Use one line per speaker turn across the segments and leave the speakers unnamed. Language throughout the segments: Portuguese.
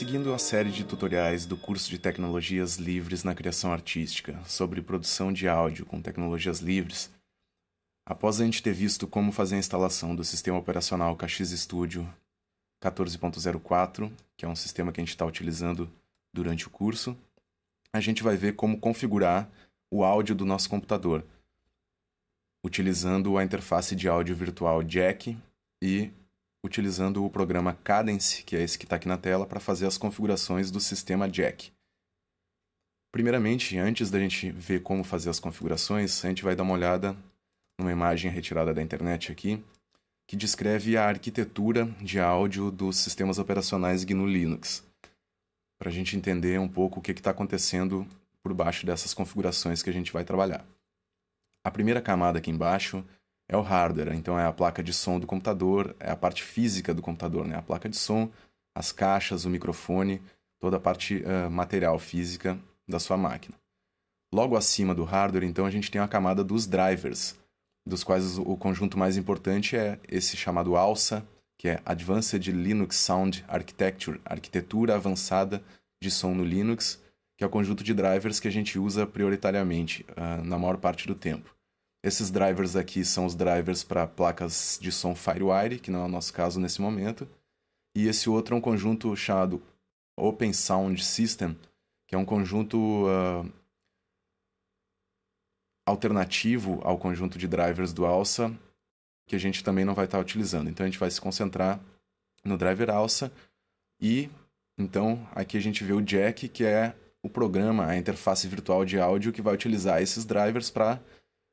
Seguindo a série de tutoriais do curso de Tecnologias Livres na Criação Artística sobre produção de áudio com tecnologias livres, após a gente ter visto como fazer a instalação do sistema operacional KX Studio 14.04, que é um sistema que a gente está utilizando durante o curso, a gente vai ver como configurar o áudio do nosso computador, utilizando a interface de áudio virtual Jack e utilizando o programa Cadence, que é esse que está aqui na tela, para fazer as configurações do sistema Jack. Primeiramente, antes da gente ver como fazer as configurações, a gente vai dar uma olhada numa imagem retirada da internet aqui, que descreve a arquitetura de áudio dos sistemas operacionais GNU Linux, para a gente entender um pouco o que está acontecendo por baixo dessas configurações que a gente vai trabalhar. A primeira camada aqui embaixo é o hardware, né? então é a placa de som do computador, é a parte física do computador, né? A placa de som, as caixas, o microfone, toda a parte uh, material física da sua máquina. Logo acima do hardware, então, a gente tem a camada dos drivers, dos quais o conjunto mais importante é esse chamado ALSA, que é Advanced Linux Sound Architecture, arquitetura avançada de som no Linux, que é o conjunto de drivers que a gente usa prioritariamente uh, na maior parte do tempo. Esses drivers aqui são os drivers para placas de som FireWire, que não é o nosso caso nesse momento. E esse outro é um conjunto chamado Open Sound System, que é um conjunto uh, alternativo ao conjunto de drivers do Alsa que a gente também não vai estar tá utilizando. Então a gente vai se concentrar no driver Alsa e então aqui a gente vê o jack, que é o programa, a interface virtual de áudio que vai utilizar esses drivers para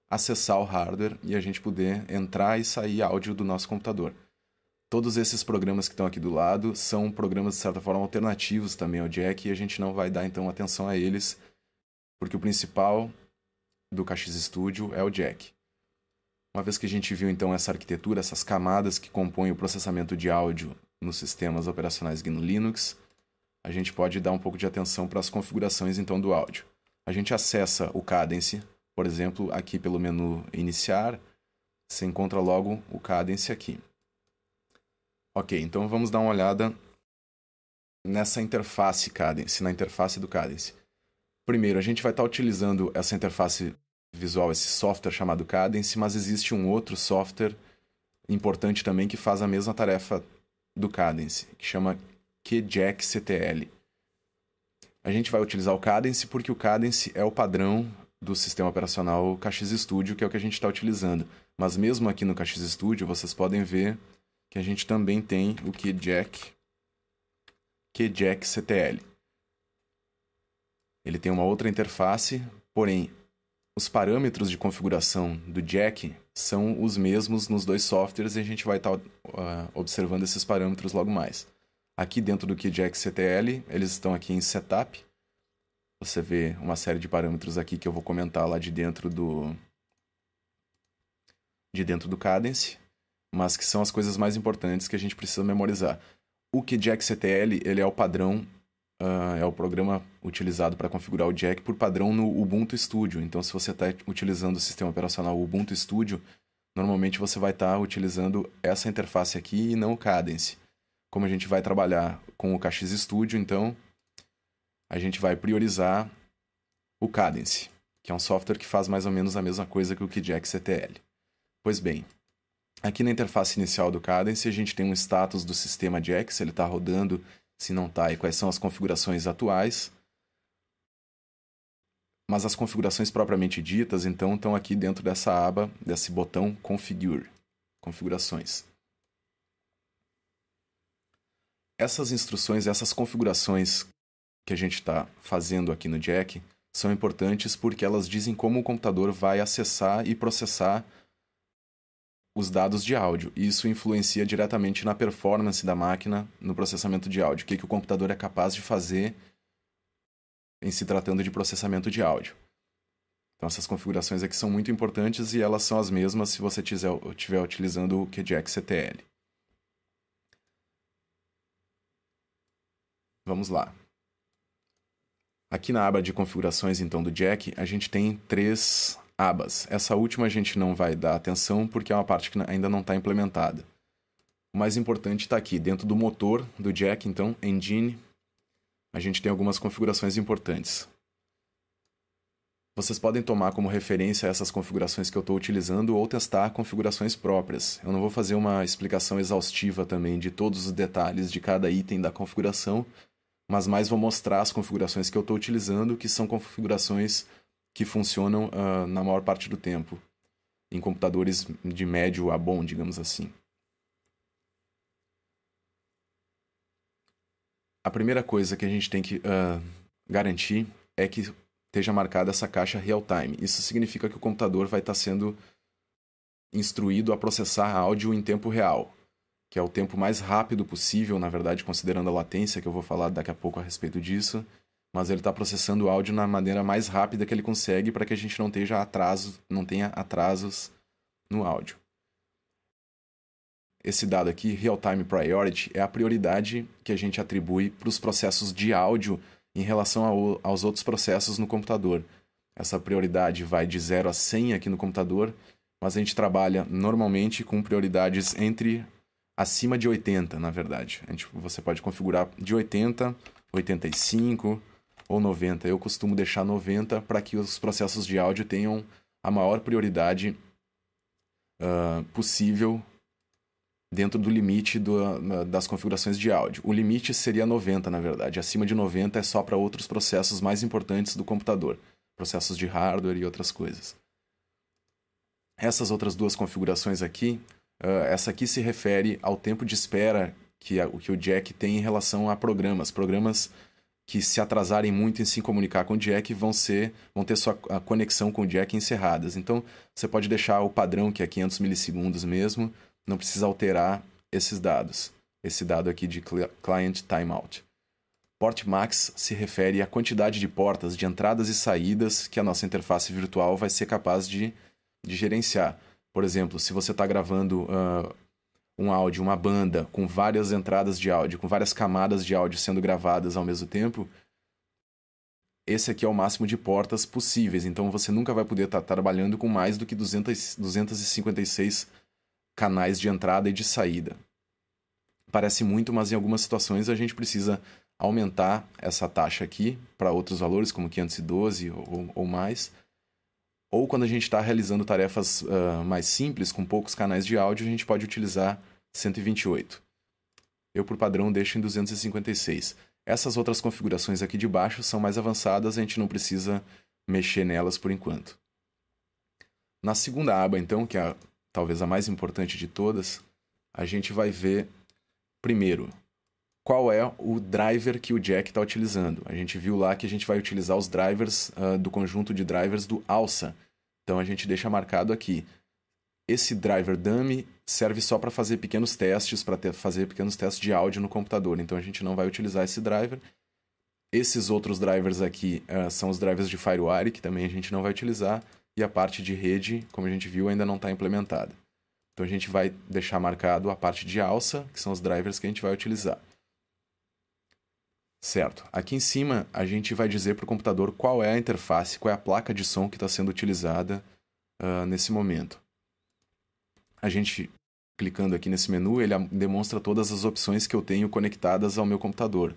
acessar o hardware e a gente poder entrar e sair áudio do nosso computador. Todos esses programas que estão aqui do lado são programas, de certa forma, alternativos também ao Jack e a gente não vai dar, então, atenção a eles, porque o principal do KX Studio é o Jack. Uma vez que a gente viu, então, essa arquitetura, essas camadas que compõem o processamento de áudio nos sistemas operacionais GNU Linux, a gente pode dar um pouco de atenção para as configurações, então, do áudio. A gente acessa o Cadence, por exemplo, aqui pelo menu Iniciar, você encontra logo o Cadence aqui. Ok, então vamos dar uma olhada nessa interface Cadence, na interface do Cadence. Primeiro, a gente vai estar utilizando essa interface visual, esse software chamado Cadence, mas existe um outro software importante também que faz a mesma tarefa do Cadence, que chama QJack CTL. A gente vai utilizar o Cadence porque o Cadence é o padrão do sistema operacional KX Studio, que é o que a gente está utilizando. Mas mesmo aqui no KX Studio, vocês podem ver que a gente também tem o QJack, QJack CTL. Ele tem uma outra interface, porém os parâmetros de configuração do jack são os mesmos nos dois softwares e a gente vai estar tá, uh, observando esses parâmetros logo mais. Aqui dentro do QJack CTL, eles estão aqui em Setup, você vê uma série de parâmetros aqui que eu vou comentar lá de dentro do de dentro do cadence, mas que são as coisas mais importantes que a gente precisa memorizar. O que Jack CTL ele é o padrão uh, é o programa utilizado para configurar o Jack por padrão no Ubuntu Studio. Então, se você está utilizando o sistema operacional Ubuntu Studio, normalmente você vai estar tá utilizando essa interface aqui e não o Cadence. Como a gente vai trabalhar com o KX Studio, então a gente vai priorizar o Cadence, que é um software que faz mais ou menos a mesma coisa que o KeyJack CTL. Pois bem, aqui na interface inicial do Cadence a gente tem um status do sistema Jax, se ele está rodando, se não está e quais são as configurações atuais. Mas as configurações propriamente ditas, então, estão aqui dentro dessa aba, desse botão Configure, configurações essas instruções, essas configurações que a gente está fazendo aqui no Jack são importantes porque elas dizem como o computador vai acessar e processar os dados de áudio. Isso influencia diretamente na performance da máquina no processamento de áudio, o que, que o computador é capaz de fazer em se tratando de processamento de áudio. Então essas configurações aqui são muito importantes e elas são as mesmas se você estiver utilizando o QGX CTL. Vamos lá. Aqui na aba de configurações então do jack, a gente tem três abas. Essa última a gente não vai dar atenção porque é uma parte que ainda não está implementada. O mais importante está aqui, dentro do motor do jack, então, engine, a gente tem algumas configurações importantes. Vocês podem tomar como referência essas configurações que eu estou utilizando ou testar configurações próprias. Eu não vou fazer uma explicação exaustiva também de todos os detalhes de cada item da configuração, mas mais vou mostrar as configurações que eu estou utilizando, que são configurações que funcionam uh, na maior parte do tempo, em computadores de médio a bom, digamos assim. A primeira coisa que a gente tem que uh, garantir é que esteja marcada essa caixa real-time. Isso significa que o computador vai estar sendo instruído a processar áudio em tempo real que é o tempo mais rápido possível, na verdade, considerando a latência, que eu vou falar daqui a pouco a respeito disso, mas ele está processando o áudio na maneira mais rápida que ele consegue para que a gente não tenha atrasos, não tenha atrasos no áudio. Esse dado aqui, Real Time Priority, é a prioridade que a gente atribui para os processos de áudio em relação ao, aos outros processos no computador. Essa prioridade vai de 0 a 100 aqui no computador, mas a gente trabalha normalmente com prioridades entre acima de 80, na verdade. A gente, você pode configurar de 80, 85 ou 90. Eu costumo deixar 90 para que os processos de áudio tenham a maior prioridade uh, possível dentro do limite do, das configurações de áudio. O limite seria 90, na verdade. Acima de 90 é só para outros processos mais importantes do computador, processos de hardware e outras coisas. Essas outras duas configurações aqui, Uh, essa aqui se refere ao tempo de espera que, a, que o Jack tem em relação a programas. Programas que se atrasarem muito em se comunicar com o Jack vão ser vão ter sua conexão com o Jack encerradas. Então você pode deixar o padrão que é 500 milissegundos mesmo, não precisa alterar esses dados. Esse dado aqui de client timeout. Port max se refere à quantidade de portas de entradas e saídas que a nossa interface virtual vai ser capaz de, de gerenciar. Por exemplo, se você está gravando uh, um áudio, uma banda, com várias entradas de áudio, com várias camadas de áudio sendo gravadas ao mesmo tempo, esse aqui é o máximo de portas possíveis. Então você nunca vai poder estar tá trabalhando com mais do que 200, 256 canais de entrada e de saída. Parece muito, mas em algumas situações a gente precisa aumentar essa taxa aqui para outros valores, como 512 ou, ou mais ou quando a gente está realizando tarefas uh, mais simples, com poucos canais de áudio, a gente pode utilizar 128. Eu, por padrão, deixo em 256. Essas outras configurações aqui de baixo são mais avançadas, a gente não precisa mexer nelas por enquanto. Na segunda aba, então, que é a, talvez a mais importante de todas, a gente vai ver primeiro qual é o driver que o Jack está utilizando. A gente viu lá que a gente vai utilizar os drivers uh, do conjunto de drivers do alça. Então a gente deixa marcado aqui. Esse driver dummy serve só para fazer pequenos testes, para fazer pequenos testes de áudio no computador. Então a gente não vai utilizar esse driver. Esses outros drivers aqui uh, são os drivers de FireWire, que também a gente não vai utilizar. E a parte de rede, como a gente viu, ainda não está implementada. Então a gente vai deixar marcado a parte de alça, que são os drivers que a gente vai utilizar. Certo, aqui em cima a gente vai dizer para o computador qual é a interface, qual é a placa de som que está sendo utilizada uh, nesse momento. A gente, clicando aqui nesse menu, ele demonstra todas as opções que eu tenho conectadas ao meu computador.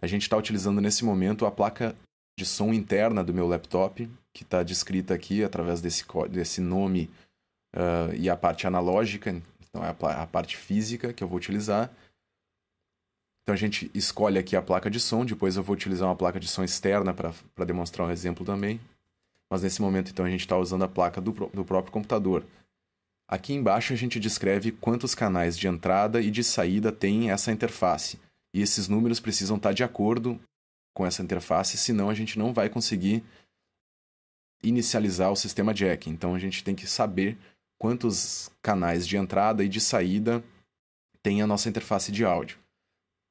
A gente está utilizando nesse momento a placa de som interna do meu laptop, que está descrita aqui através desse, desse nome uh, e a parte analógica, então é a, a parte física que eu vou utilizar então a gente escolhe aqui a placa de som, depois eu vou utilizar uma placa de som externa para demonstrar um exemplo também. Mas nesse momento então a gente está usando a placa do, do próprio computador. Aqui embaixo a gente descreve quantos canais de entrada e de saída tem essa interface. E esses números precisam estar tá de acordo com essa interface, senão a gente não vai conseguir inicializar o sistema jack. Então a gente tem que saber quantos canais de entrada e de saída tem a nossa interface de áudio.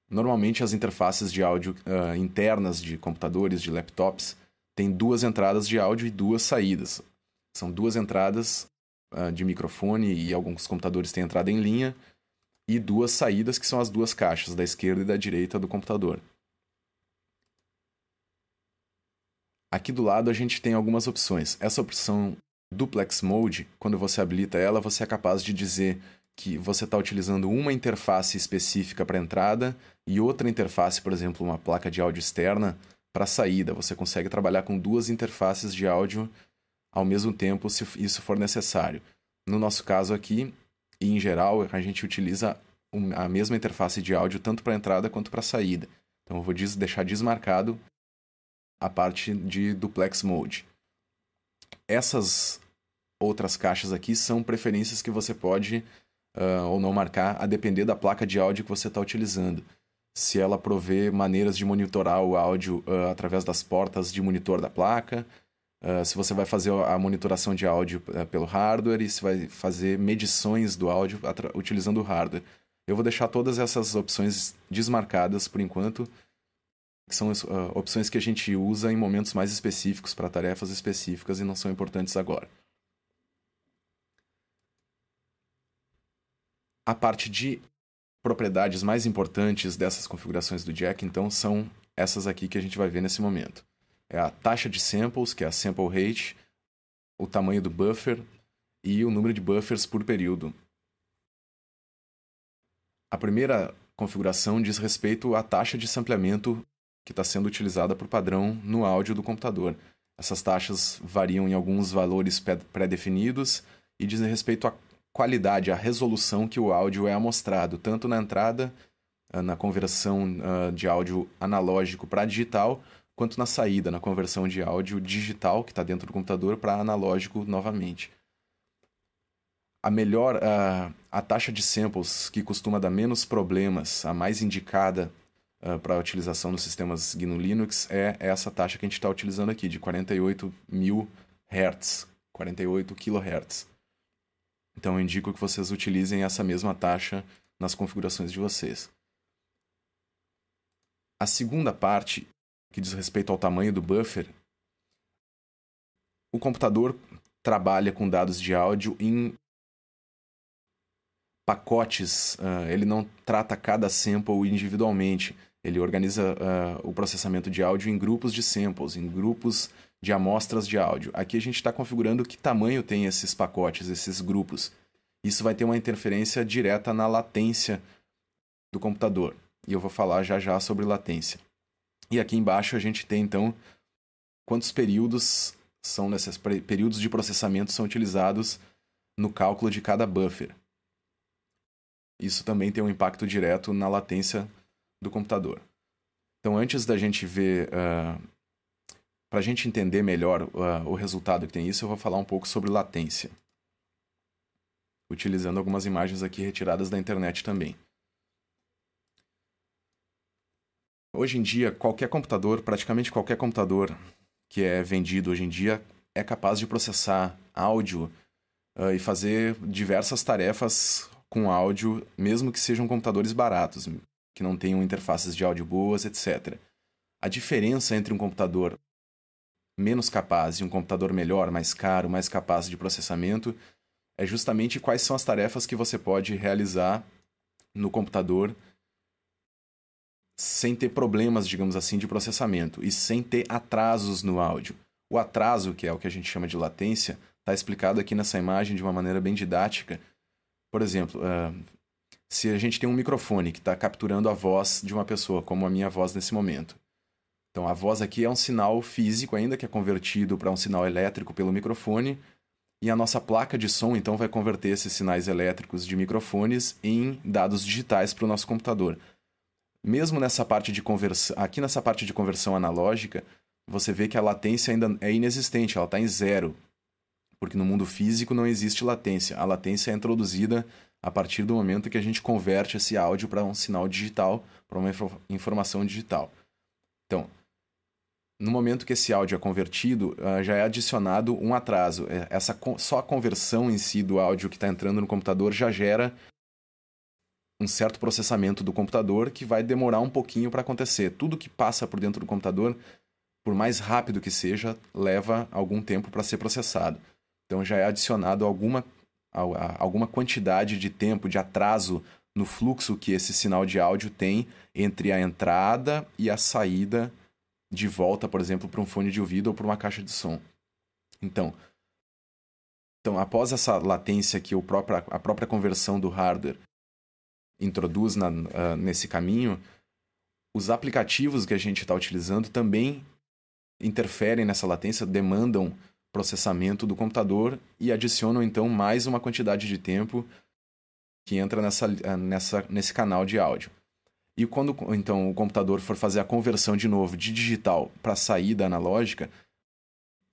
Normalmente as interfaces de áudio uh, internas de computadores, de laptops, têm duas entradas de áudio e duas saídas. São duas entradas uh, de microfone e alguns computadores têm entrada em linha e duas saídas que são as duas caixas da esquerda e da direita do computador. Aqui do lado a gente tem algumas opções. Essa opção Duplex Mode, quando você habilita ela, você é capaz de dizer que você está utilizando uma interface específica para entrada e outra interface, por exemplo, uma placa de áudio externa para saída. Você consegue trabalhar com duas interfaces de áudio ao mesmo tempo, se isso for necessário. No nosso caso aqui, e em geral, a gente utiliza a mesma interface de áudio tanto para entrada quanto para saída. Então eu vou deixar desmarcado a parte de duplex mode. Essas outras caixas aqui são preferências que você pode uh, ou não marcar a depender da placa de áudio que você está utilizando se ela provê maneiras de monitorar o áudio uh, através das portas de monitor da placa, uh, se você vai fazer a monitoração de áudio uh, pelo hardware e se vai fazer medições do áudio utilizando o hardware. Eu vou deixar todas essas opções desmarcadas por enquanto, que são opções que a gente usa em momentos mais específicos para tarefas específicas e não são importantes agora. A parte de propriedades mais importantes dessas configurações do jack, então, são essas aqui que a gente vai ver nesse momento. É a taxa de samples, que é a sample rate, o tamanho do buffer e o número de buffers por período. A primeira configuração diz respeito à taxa de sampleamento que está sendo utilizada por padrão no áudio do computador. Essas taxas variam em alguns valores pré-definidos e dizem respeito a qualidade, a resolução que o áudio é amostrado, tanto na entrada, ah, na conversão ah, de áudio analógico para digital, quanto na saída, na conversão de áudio digital, que está dentro do computador, para analógico novamente. A melhor, a ah, a taxa de samples que costuma dar menos problemas, a mais indicada para a utilização nos sistemas GNU Linux é essa taxa que a gente está utilizando aqui, de 48 mil Hz, 48 kHz. Então eu indico que vocês utilizem essa mesma taxa nas configurações de vocês. A segunda parte, que diz respeito ao tamanho do buffer, o computador trabalha com dados de áudio em pacotes, uh, ele não trata cada sample individualmente, ele organiza uh, o processamento de áudio em grupos de samples, em grupos de amostras de áudio. Aqui a gente está configurando que tamanho tem esses pacotes, esses grupos. Isso vai ter uma interferência direta na latência do computador. E eu vou falar já já sobre latência. E aqui embaixo a gente tem então quantos períodos são nesses períodos de processamento são utilizados no cálculo de cada buffer. Isso também tem um impacto direto na latência do computador. Então, antes da gente ver para a gente entender melhor uh, o resultado que tem isso, eu vou falar um pouco sobre latência, utilizando algumas imagens aqui retiradas da internet também. Hoje em dia, qualquer computador, praticamente qualquer computador que é vendido hoje em dia, é capaz de processar áudio uh, e fazer diversas tarefas com áudio, mesmo que sejam computadores baratos, que não tenham interfaces de áudio boas, etc. A diferença entre um computador menos capaz e um computador melhor, mais caro, mais capaz de processamento, é justamente quais são as tarefas que você pode realizar no computador sem ter problemas, digamos assim, de processamento e sem ter atrasos no áudio. O atraso, que é o que a gente chama de latência, está explicado aqui nessa imagem de uma maneira bem didática. Por exemplo, uh, se a gente tem um microfone que está capturando a voz de uma pessoa, como a minha voz nesse momento, então a voz aqui é um sinal físico ainda que é convertido para um sinal elétrico pelo microfone e a nossa placa de som então vai converter esses sinais elétricos de microfones em dados digitais para o nosso computador. Mesmo nessa parte de aqui nessa parte de conversão analógica, você vê que a latência ainda é inexistente, ela está em zero, porque no mundo físico não existe latência. A latência é introduzida a partir do momento que a gente converte esse áudio para um sinal digital, para uma inf informação digital. Então, no momento que esse áudio é convertido, ah, já é adicionado um atraso. É, essa, só a conversão em si do áudio que está entrando no computador já gera um certo processamento do computador que vai demorar um pouquinho para acontecer. Tudo que passa por dentro do computador, por mais rápido que seja, leva algum tempo para ser processado. Então já é adicionado alguma, alguma quantidade de tempo, de atraso no fluxo que esse sinal de áudio tem entre a entrada e a saída de volta, por exemplo, para um fone de ouvido ou para uma caixa de som. Então, então, após essa latência que próprio, a própria conversão do hardware introduz na, uh, nesse caminho, os aplicativos que a gente está utilizando também interferem nessa latência, demandam processamento do computador e adicionam então mais uma quantidade de tempo que entra nessa, ah, nessa, nesse canal de áudio. E quando então o computador for fazer a conversão de novo de digital para saída analógica,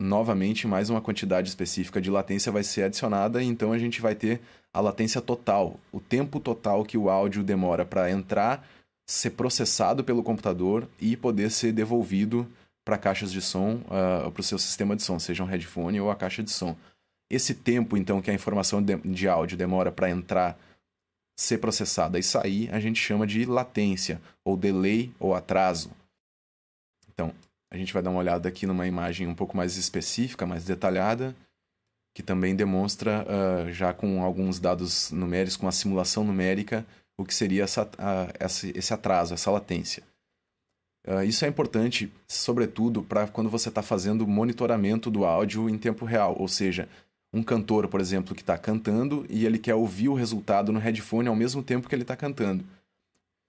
novamente mais uma quantidade específica de latência vai ser adicionada, e então a gente vai ter a latência total, o tempo total que o áudio demora para entrar, ser processado pelo computador e poder ser devolvido para caixas de som, uh, ah, para o seu sistema de som, seja um headphone ou a caixa de som. Esse tempo, então, que a informação de, de áudio demora para entrar ser processada e sair, a gente chama de latência, ou delay, ou atraso. Então, a gente vai dar uma olhada aqui numa imagem um pouco mais específica, mais detalhada, que também demonstra, uh, já com alguns dados numéricos, com a simulação numérica, o que seria essa, uh, ah, essa, esse atraso, essa latência. Uh, isso é importante, sobretudo, para quando você está fazendo monitoramento do áudio em tempo real, ou seja, um cantor, por exemplo, que está cantando e ele quer ouvir o resultado no headphone ao mesmo tempo que ele está cantando.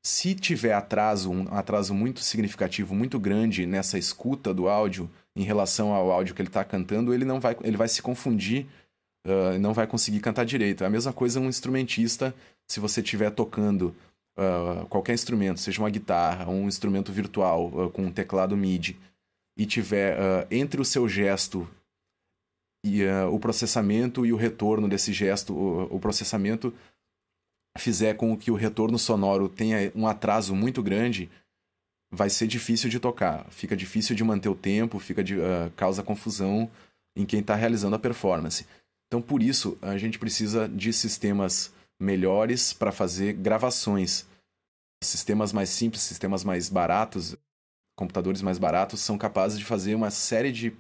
Se tiver atraso, um atraso muito significativo, muito grande nessa escuta do áudio em relação ao áudio que ele está cantando, ele não vai, ele vai se confundir, uh, não vai conseguir cantar direito. É a mesma coisa um instrumentista, se você estiver tocando uh, qualquer instrumento, seja uma guitarra, um instrumento virtual uh, com um teclado MIDI, e tiver entre o seu gesto e uh, o processamento e o retorno desse gesto, o, o processamento fizer com que o retorno sonoro tenha um atraso muito grande, vai ser difícil de tocar. Fica difícil de manter o tempo, fica de, uh, causa confusão em quem está realizando a performance. Então, por isso, a gente precisa de sistemas melhores para fazer gravações. Sistemas mais simples, sistemas mais baratos, computadores mais baratos, são capazes de fazer uma série de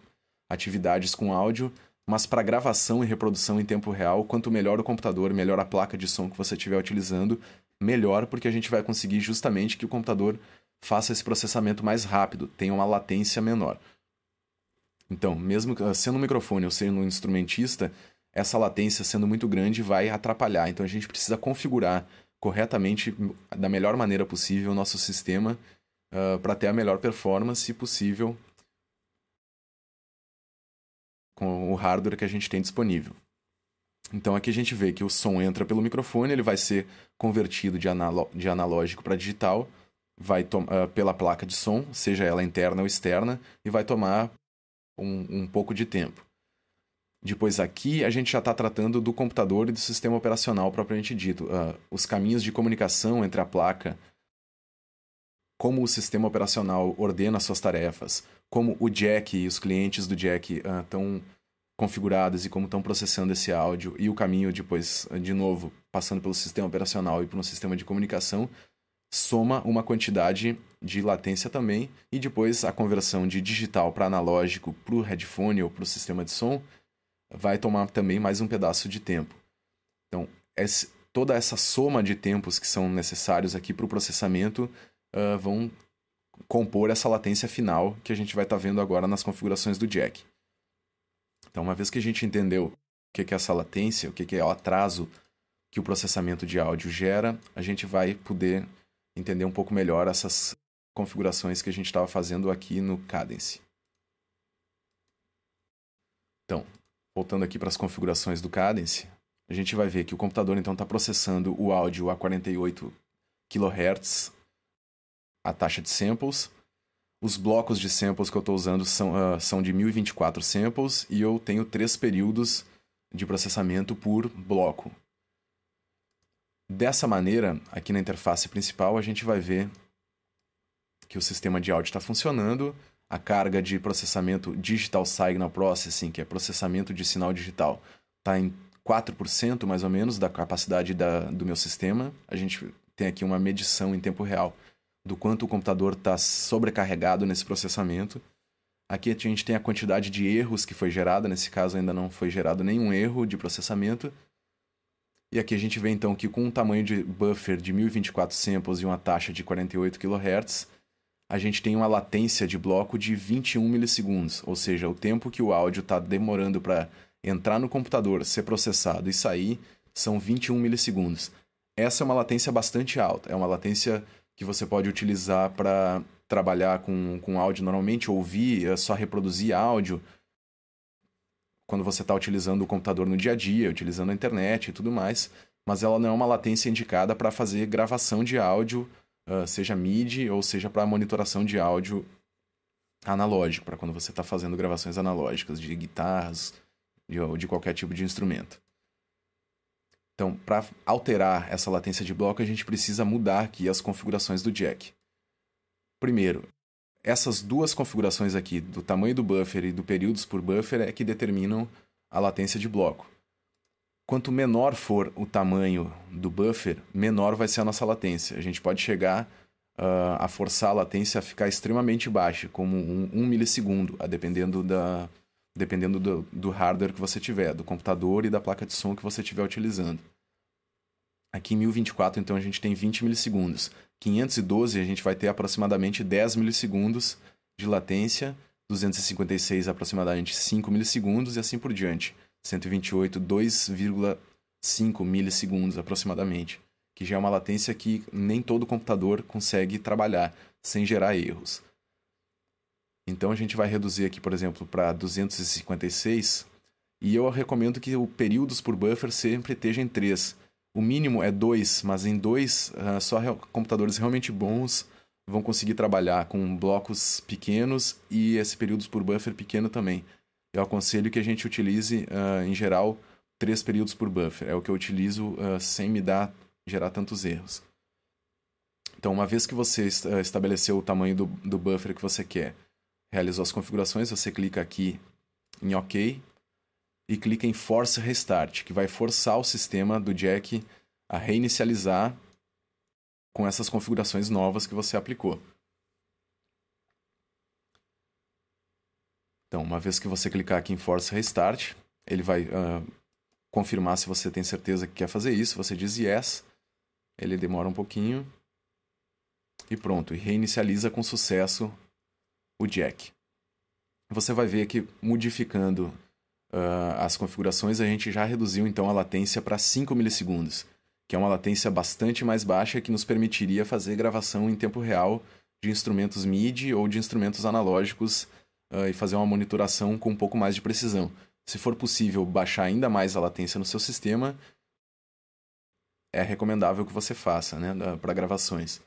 atividades com áudio mas para gravação e reprodução em tempo real, quanto melhor o computador, melhor a placa de som que você estiver utilizando, melhor, porque a gente vai conseguir justamente que o computador faça esse processamento mais rápido, tenha uma latência menor. Então, mesmo ah, sendo um microfone ou sendo um instrumentista, essa latência sendo muito grande vai atrapalhar. Então a gente precisa configurar corretamente, da melhor maneira possível, o nosso sistema uh, ah, para ter a melhor performance possível com o hardware que a gente tem disponível. Então aqui a gente vê que o som entra pelo microfone, ele vai ser convertido de, de analógico para digital, vai uh, pela placa de som, seja ela interna ou externa, e vai tomar um, um pouco de tempo. Depois aqui a gente já está tratando do computador e do sistema operacional propriamente dito. Uh, os caminhos de comunicação entre a placa como o sistema operacional ordena suas tarefas, como o Jack e os clientes do Jack estão ah, uh, configurados e como estão processando esse áudio e o caminho depois, ah, de novo, passando pelo sistema operacional e por um sistema de comunicação, soma uma quantidade de latência também e depois a conversão de digital para analógico para o headphone ou para o sistema de som vai tomar também mais um pedaço de tempo. Então, esse, toda essa soma de tempos que são necessários aqui para o processamento uh, vão compor essa latência final que a gente vai estar tá vendo agora nas configurações do jack. Então, uma vez que a gente entendeu o que é essa latência, o que é o atraso que o processamento de áudio gera, a gente vai poder entender um pouco melhor essas configurações que a gente estava fazendo aqui no Cadence. Então, voltando aqui para as configurações do Cadence, a gente vai ver que o computador então está processando o áudio a 48 kHz a taxa de samples. Os blocos de samples que eu estou usando são, uh, são de 1024 samples e eu tenho três períodos de processamento por bloco. Dessa maneira, aqui na interface principal, a gente vai ver que o sistema de áudio está funcionando, a carga de processamento Digital Signal Processing, que é processamento de sinal digital, está em 4% mais ou menos da capacidade da, do meu sistema. A gente tem aqui uma medição em tempo real do quanto o computador está sobrecarregado nesse processamento. Aqui a gente tem a quantidade de erros que foi gerada, nesse caso ainda não foi gerado nenhum erro de processamento. E aqui a gente vê então que com um tamanho de buffer de 1024 samples e uma taxa de 48 kHz, a gente tem uma latência de bloco de 21 milissegundos, ou seja, o tempo que o áudio está demorando para entrar no computador, ser processado e sair são 21 milissegundos. Essa é uma latência bastante alta, é uma latência que você pode utilizar para trabalhar com, com áudio normalmente, ouvir, é só reproduzir áudio quando você está utilizando o computador no dia a dia, utilizando a internet e tudo mais, mas ela não é uma latência indicada para fazer gravação de áudio, uh, seja MIDI ou seja para monitoração de áudio analógico, para quando você está fazendo gravações analógicas de guitarras ou de qualquer tipo de instrumento. Então, para alterar essa latência de bloco, a gente precisa mudar aqui as configurações do jack. Primeiro, essas duas configurações aqui, do tamanho do buffer e do períodos por buffer, é que determinam a latência de bloco. Quanto menor for o tamanho do buffer, menor vai ser a nossa latência. A gente pode chegar uh, a forçar a latência a ficar extremamente baixa, como 1 um, um milissegundo, a dependendo, da, dependendo do, do hardware que você tiver, do computador e da placa de som que você estiver utilizando. Aqui em 1024, então, a gente tem 20 milissegundos. 512, a gente vai ter aproximadamente 10 milissegundos de latência. 256, aproximadamente 5 milissegundos e assim por diante. 128, 2,5 milissegundos aproximadamente. Que já é uma latência que nem todo computador consegue trabalhar sem gerar erros. Então a gente vai reduzir aqui, por exemplo, para 256. E eu recomendo que os períodos por buffer sempre estejam em 3 o mínimo é dois, mas em dois, uh, só computadores realmente bons vão conseguir trabalhar com blocos pequenos e esse períodos por buffer pequeno também. Eu aconselho que a gente utilize, uh, em geral, três períodos por buffer. É o que eu utilizo uh, sem me dar gerar tantos erros. Então, uma vez que você estabeleceu o tamanho do, do buffer que você quer, realizou as configurações, você clica aqui em OK e clica em Force Restart, que vai forçar o sistema do Jack a reinicializar com essas configurações novas que você aplicou. Então, uma vez que você clicar aqui em Force Restart, ele vai uh, confirmar se você tem certeza que quer fazer isso. Você diz yes, ele demora um pouquinho e pronto, e reinicializa com sucesso o jack. Você vai ver que modificando uh, as configurações, a gente já reduziu então a latência para 5 milissegundos, que é uma latência bastante mais baixa que nos permitiria fazer gravação em tempo real de instrumentos MIDI ou de instrumentos analógicos uh, e fazer uma monitoração com um pouco mais de precisão. Se for possível baixar ainda mais a latência no seu sistema, é recomendável que você faça né, para gravações.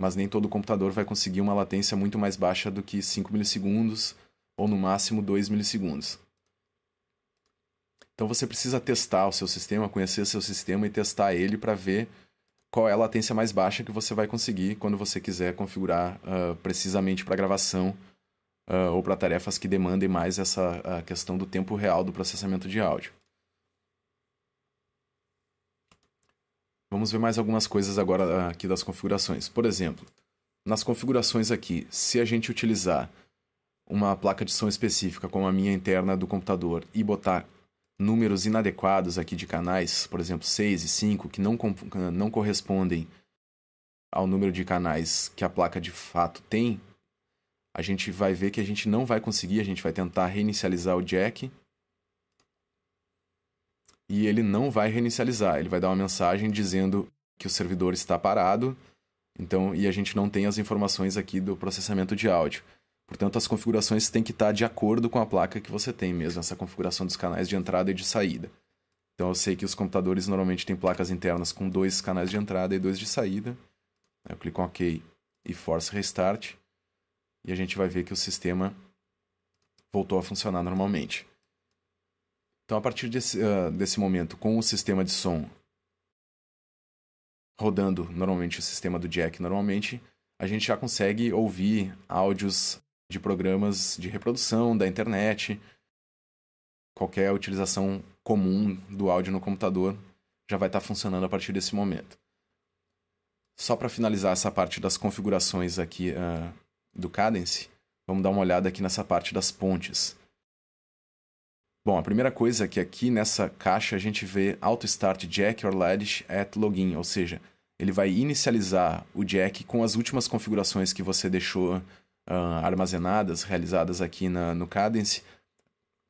Mas nem todo computador vai conseguir uma latência muito mais baixa do que 5 milissegundos ou no máximo 2 milissegundos. Então você precisa testar o seu sistema, conhecer seu sistema e testar ele para ver qual é a latência mais baixa que você vai conseguir quando você quiser configurar uh, precisamente para gravação uh, ou para tarefas que demandem mais essa uh, questão do tempo real do processamento de áudio. Vamos ver mais algumas coisas agora ah, aqui das configurações. Por exemplo, nas configurações aqui, se a gente utilizar uma placa de som específica, como a minha interna do computador, e botar números inadequados aqui de canais, por exemplo, 6 e 5, que não, não correspondem ao número de canais que a placa de fato tem, a gente vai ver que a gente não vai conseguir, a gente vai tentar reinicializar o jack e ele não vai reinicializar, ele vai dar uma mensagem dizendo que o servidor está parado, então e a gente não tem as informações aqui do processamento de áudio. Portanto, as configurações têm que estar de acordo com a placa que você tem mesmo, essa configuração dos canais de entrada e de saída. Então, eu sei que os computadores normalmente têm placas internas com dois canais de entrada e dois de saída. Eu clico em OK e force restart. E a gente vai ver que o sistema voltou a funcionar normalmente. Então, a partir desse, uh, desse momento, com o sistema de som rodando normalmente o sistema do jack, normalmente, a gente já consegue ouvir áudios de programas de reprodução da internet, qualquer utilização comum do áudio no computador já vai estar tá funcionando a partir desse momento. Só para finalizar essa parte das configurações aqui uh, do Cadence, vamos dar uma olhada aqui nessa parte das pontes. Bom, a primeira coisa é que aqui nessa caixa a gente vê Auto Start Jack or Laddish at Login, ou seja, ele vai inicializar o Jack com as últimas configurações que você deixou uh, armazenadas realizadas aqui na, no Cadence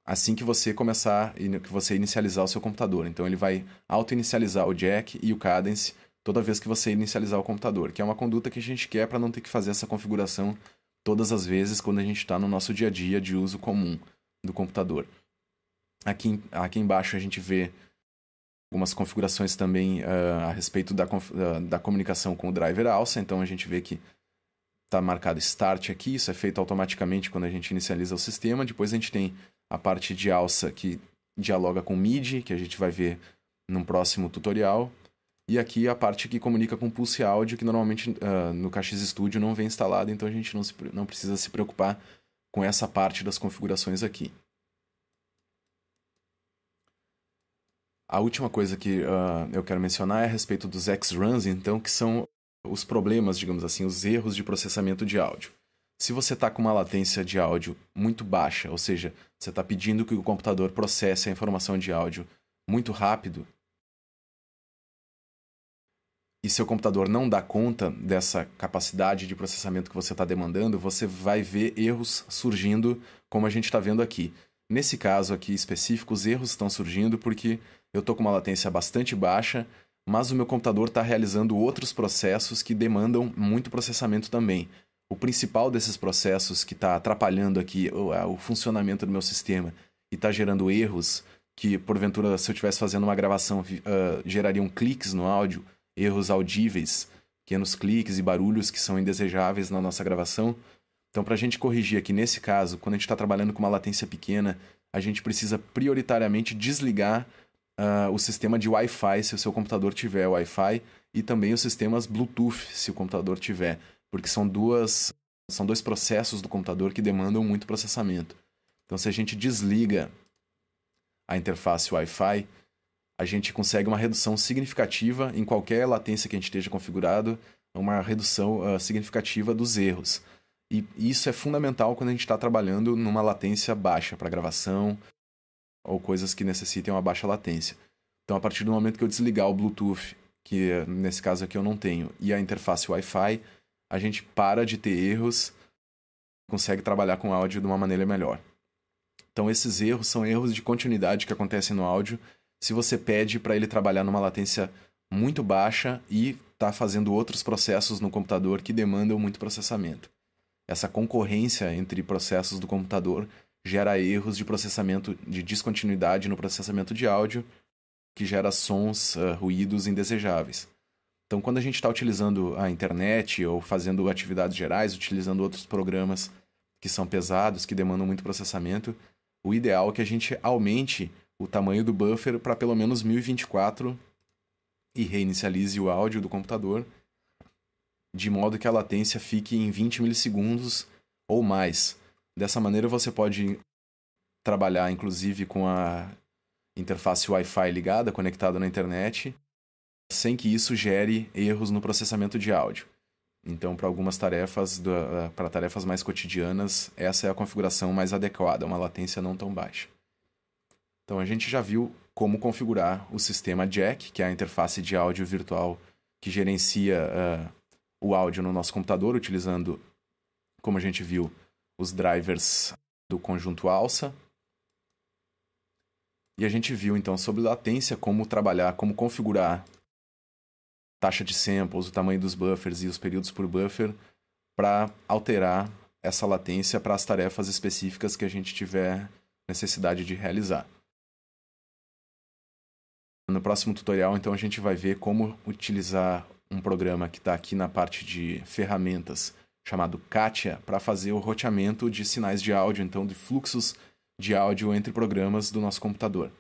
assim que você começar, que você inicializar o seu computador. Então ele vai auto-inicializar o jack e o cadence toda vez que você inicializar o computador, que é uma conduta que a gente quer para não ter que fazer essa configuração todas as vezes quando a gente está no nosso dia a dia de uso comum do computador. Aqui, aqui embaixo a gente vê algumas configurações também uh, a respeito da, uh, da comunicação com o driver alça, então a gente vê que está marcado Start aqui, isso é feito automaticamente quando a gente inicializa o sistema. Depois a gente tem a parte de alça que dialoga com MIDI, que a gente vai ver num próximo tutorial. E aqui a parte que comunica com Pulse Áudio, que normalmente uh, no Caches Studio não vem instalado, então a gente não, se, não precisa se preocupar com essa parte das configurações aqui. A última coisa que uh, eu quero mencionar é a respeito dos X-Runs, então, que são os problemas, digamos assim, os erros de processamento de áudio. Se você está com uma latência de áudio muito baixa, ou seja, você está pedindo que o computador processe a informação de áudio muito rápido, e seu computador não dá conta dessa capacidade de processamento que você está demandando, você vai ver erros surgindo, como a gente está vendo aqui. Nesse caso aqui específico, os erros estão surgindo porque eu estou com uma latência bastante baixa mas o meu computador está realizando outros processos que demandam muito processamento também. O principal desses processos que está atrapalhando aqui o, o funcionamento do meu sistema e está gerando erros, que porventura, se eu estivesse fazendo uma gravação, uh, gerariam cliques no áudio, erros audíveis, pequenos cliques e barulhos que são indesejáveis na nossa gravação. Então, para a gente corrigir aqui nesse caso, quando a gente está trabalhando com uma latência pequena, a gente precisa prioritariamente desligar uh, o sistema de Wi-Fi, se o seu computador tiver Wi-Fi, e também os sistemas Bluetooth, se o computador tiver, porque são duas são dois processos do computador que demandam muito processamento. Então, se a gente desliga a interface Wi-Fi, a gente consegue uma redução significativa em qualquer latência que a gente esteja configurado, uma redução uh, significativa dos erros. E isso é fundamental quando a gente está trabalhando numa latência baixa para gravação ou coisas que necessitem uma baixa latência. Então, a partir do momento que eu desligar o Bluetooth, que nesse caso aqui eu não tenho, e a interface Wi-Fi, a gente para de ter erros, consegue trabalhar com áudio de uma maneira melhor. Então, esses erros são erros de continuidade que acontecem no áudio se você pede para ele trabalhar numa latência muito baixa e está fazendo outros processos no computador que demandam muito processamento. Essa concorrência entre processos do computador gera erros de processamento, de descontinuidade no processamento de áudio, que gera sons, uh, ruídos indesejáveis. Então, quando a gente está utilizando a internet ou fazendo atividades gerais, utilizando outros programas que são pesados, que demandam muito processamento, o ideal é que a gente aumente o tamanho do buffer para pelo menos 1024 e reinicialize o áudio do computador, de modo que a latência fique em 20 milissegundos ou mais. Dessa maneira você pode trabalhar inclusive com a interface Wi-Fi ligada, conectada na internet, sem que isso gere erros no processamento de áudio. Então, para algumas tarefas, para tarefas mais cotidianas, essa é a configuração mais adequada, uma latência não tão baixa. Então, a gente já viu como configurar o sistema Jack, que é a interface de áudio virtual que gerencia uh, o áudio no nosso computador, utilizando, como a gente viu, os drivers do conjunto alça. E a gente viu então sobre latência como trabalhar, como configurar taxa de samples, o tamanho dos buffers e os períodos por buffer para alterar essa latência para as tarefas específicas que a gente tiver necessidade de realizar. No próximo tutorial, então, a gente vai ver como utilizar um programa que está aqui na parte de ferramentas chamado Katia para fazer o roteamento de sinais de áudio, então de fluxos de áudio entre programas do nosso computador.